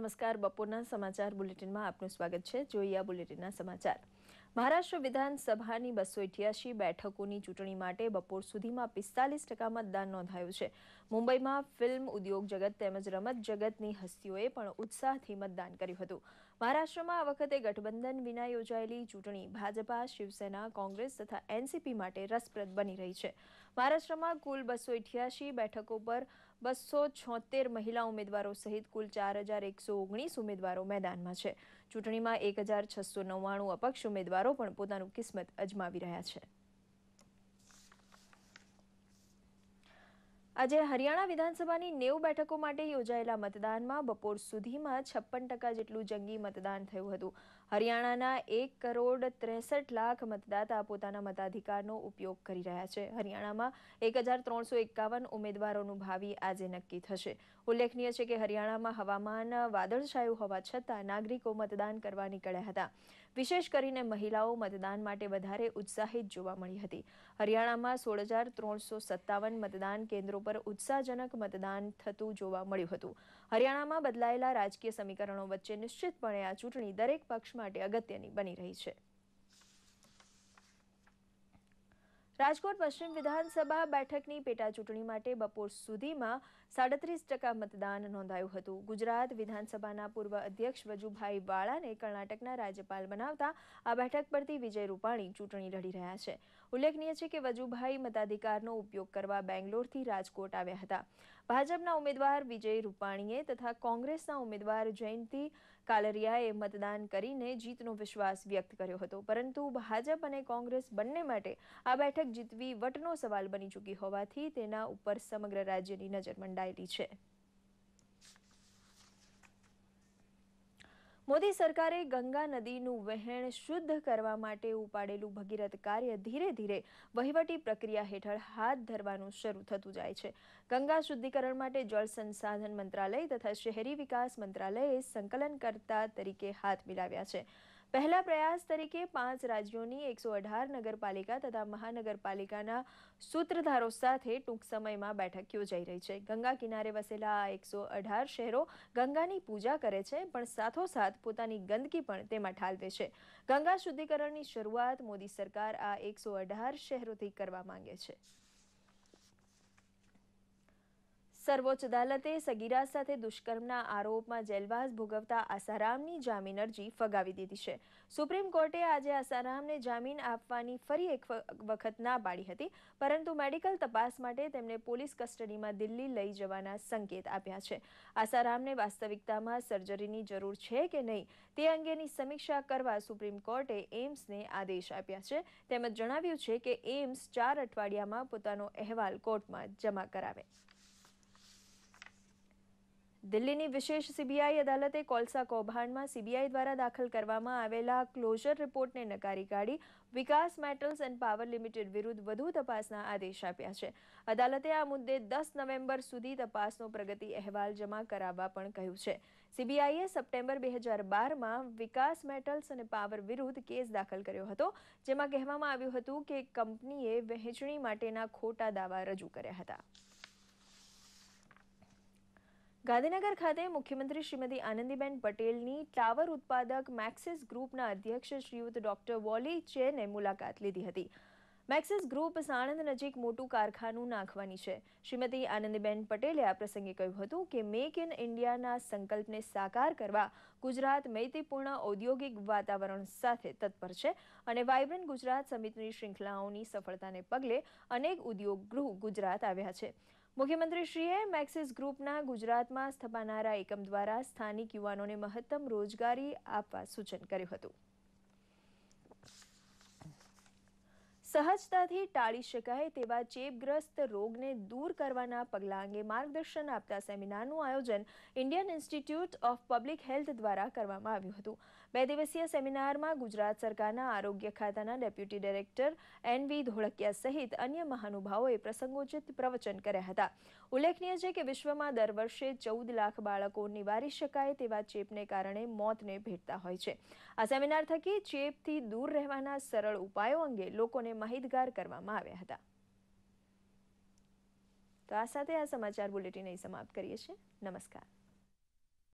નમસ્કાર બપોરના સમાચાર બુલેટિનમાં આપનું સ્વાગત છે જોઈએ આ બુલેટિનના સમાચાર મહારાષ્ટ્ર વિધાનસભાની બસો અઠ્યાસી બેઠકોની ચૂંટણી માટે બપોર સુધીમાં પિસ્તાલીસ ટકા મતદાન નોંધાયું છે મુંબઈમાં ફિલ્મ ઉદ્યોગ જગત તેમજ રમત જગતની હસ્તીઓએ પણ ઉત્સાહથી મતદાન કર્યું હતું મહારાષ્ટ્રમાં આ વખતે ગઠબંધન વિના યોજાયેલી ચૂંટણી ભાજપા શિવસેના કોંગ્રેસ તથા એનસીપી માટે રસપ્રદ બની રહી છે મહારાષ્ટ્રમાં કુલ બસો અઠ્યાસી બેઠકો પર બસો છોતેર મહિલા ઉમેદવારો સહિત કુલ ચાર હજાર એકસો ઓગણીસ ઉમેદવારો મેદાનમાં છે ચૂંટણીમાં એક હજાર છસો નવ્વાણું અપક્ષ ઉમેદવારો પણ પોતાનું કિસ્મત અજમાવી રહ્યા છે આજે હરિયાણા વિધાનસભાની નેવું બેઠકો માટે યોજાયેલા મતદાનમાં બપોર સુધીમાં છપ્પન ટકા જેટલું જંગી મતદાન થયું હતું હરિયાણાના એક કરોડ ત્રેસઠ લાખ મતદાતા પોતાના મતાધિકારનો ઉપયોગ કરી રહ્યા છે હરિયાણામાં એક હજાર ત્રણસો એકાવન ઉમેદવારોનું ભાવિ આજે નક્કી થશે ઉલ્લેખનીય છે કે હરિયાણામાં હવામાન વાદળછાયું હોવા છતાં નાગરિકો મતદાન કરવા નીકળ્યા હતા વિશેષ કરીને મહિલાઓ મતદાન માટે વધારે ઉત્સાહિત જોવા મળી હતી હરિયાણામાં સોળ હજાર ત્રણસો સત્તાવન મતદાન કેન્દ્રો પર ઉત્સાહજનક મતદાન થતું જોવા મળ્યું હતું હરિયાણામાં બદલાયેલા રાજકીય સમીકરણો વચ્ચે નિશ્ચિતપણે આ ચૂંટણી દરેક પક્ષ માટે અગત્યની બની રહી છે રાજકોટ પશ્ચિમ વિધાનસભા બેઠકની પેટા ચૂંટણી માટે બપોર સુધીમાં સાડત્રીસ ટકા મતદાન નોંધાયું હતું ગુજરાત વિધાનસભાના પૂર્વ અધ્યક્ષ વજુભાઈ વાળાને કર્ણાટકના રાજ્યપાલ બનાવતા આ બેઠક પરથી વિજય રૂપાણી ચૂંટણી લડી રહ્યા છે ઉલ્લેખનીય છે કે વજુભાઈ મતાધિકારનો ઉપયોગ કરવા બેંગ્લોરથી રાજકોટ આવ્યા હતા ભાજપના ઉમેદવાર વિજય રૂપાણીએ તથા કોંગ્રેસના ઉમેદવાર જયંતિ કાલરિયાએ મતદાન કરીને જીતનો વિશ્વાસ વ્યક્ત કર્યો હતો પરંતુ ભાજપ અને કોંગ્રેસ બંને માટે આ બેઠક જીતવી વટનો સવાલ બની ચૂકી હોવાથી તેના ઉપર સમગ્ર રાજ્યની નજર મંડાયેલી છે મોદી સરકારે ગંગા નદીનું વહેણ શુદ્ધ કરવા માટે ઉપાડેલું ભગીરથ કાર્ય ધીરે ધીરે વહીવટી પ્રક્રિયા હેઠળ હાથ ધરવાનું શરૂ થતું જાય છે ગંગા શુદ્ધિકરણ માટે જળ સંસાધન મંત્રાલય તથા શહેરી વિકાસ મંત્રાલયે સંકલનકર્તા તરીકે હાથ મિલાવ્યા છે પહેલા પ્રયાસ તરીકે પાંચ રાજ્યોની એકસો અઢાર નગરપાલિકા તથા મહાનગરપાલિકાના સૂત્રધારો સાથે ટૂંક સમયમાં બેઠક યોજાઈ રહી છે ગંગા કિનારે વસેલા આ એકસો અઢાર શહેરો ગંગાની પૂજા કરે છે પણ સાથોસાથ પોતાની ગંદકી પણ તેમાં ઠાલવે છે ગંગા શુદ્ધિકરણની શરૂઆત મોદી સરકાર આ એકસો અઢાર શહેરોથી કરવા માંગે છે સર્વોચ્ચ અદાલતે સગીરા સાથે દુષ્કર્મના આરોપમાં જેલવાસ ભોગવતા આસારામની જામીન અરજી ફગાવી દીધી છે સુપ્રીમ કોર્ટે આજે આસારામને જામીન આપવાની ફરી એક વખત ના પાડી હતી પરંતુ મેડિકલ તપાસ માટે તેમણે પોલીસ કસ્ટડીમાં દિલ્હી લઈ જવાના સંકેત આપ્યા છે આસારામને વાસ્તવિકતામાં સર્જરીની જરૂર છે કે નહીં તે અંગેની સમીક્ષા કરવા સુપ્રીમ કોર્ટે એમ્સને આદેશ આપ્યા છે તેમજ જણાવ્યું છે કે એમ્સ ચાર અઠવાડિયામાં પોતાનો અહેવાલ કોર્ટમાં જમા કરાવે દિલ્હીની વિશેષ સીબીઆઈ અદાલતે કોલસા કૌભાંડમાં સીબીઆઈ દ્વારા દાખલ કરવામાં આવેલા ક્લોઝર રિપોર્ટને નકારી કાઢી Vikas Metals and Power Limited વિરુદ્ધ વધુ તપાસના આદેશ આપ્યા છે અદાલતે આ મુદ્દે દસ નવેમ્બર સુધી તપાસનો પ્રગતિ અહેવાલ જમા કરાવવા પણ કહ્યું છે સીબીઆઈએ સપ્ટેમ્બર બે હજાર બારમાં વિકાસ મેટલ્સ અને પાવર વિરુદ્ધ કેસ દાખલ કર્યો હતો જેમાં કહેવામાં આવ્યું હતું કે કંપનીએ વહેંચણી માટેના ખોટા દાવા રજૂ કર્યા હતા ગાંધીનગર ખાતે મુખ્યમંત્રી શ્રીમતી આનંદીબેન પટેલની ટાવર ઉત્પાદક મેક્સિસ ગ્રુપના અધ્યક્ષ શ્રીયુત ડોક્ટર વોલી ચેને મુલાકાત લીધી હતી મેક્સિસ ગ્રુપ સાણંદ નજીક મોટું કારખાનું નાખવાની છે શ્રીમતી આનંદીબેન પટેલે આ પ્રસંગે કહ્યું હતું કે મેક ઇન ઇન્ડિયાના સંકલ્પને સાકાર કરવા ગુજરાત મૈત્રીપૂર્ણ ઔદ્યોગિક વાતાવરણ સાથે તત્પર છે અને વાયબ્રન્ટ ગુજરાત સમિતિની શ્રૃંખલાઓની સફળતાને પગલે અનેક ઉદ્યોગ ગૃહ ગુજરાત આવ્યા છે મુખ્યમંત્રીશ્રીએ મેક્સિસ ગ્રુપના ગુજરાતમાં સ્થપાનારા એકમ દ્વારા સ્થાનિક યુવાનોને મહત્તમ રોજગારી આપવા સૂચન કર્યું હતું સહજતાથી ટાળી શકાય તેવા ચેપગ્રસ્ત રોગને દૂર કરવાના પગલાં અંગે માર્ગદર્શન આપતા સેમિનારનું આયોજન Indian Institute of Public Health દ્વારા કરવામાં આવ્યું હતું બે દિવસીય સેમિનારમાં ગુજરાત સરકારના આરોગ્ય ખાતાના deputy director N V Dholakia સહિત અન્ય મહાનુભાવોએ પ્રસંગોચિત પ્રવચન કર્યા હતા ઉલ્લેખનીય છે કે વિશ્વમાં દર વર્ષે ચૌદ લાખ બાળકો નિવારી શકાય તેવા ચેપને કારણે મોતને ભેટતા હોય છે આ સેમિનાર થકી ચેપથી દૂર રહેવાના સરળ ઉપાયો અંગે લોકોને માહિતગાર કરવામાં આવ્યા હતા તો આ સાથે આ સમાચાર બુલેટિન અહીં સમાપ્ત કરીએ છીએ નમસ્કાર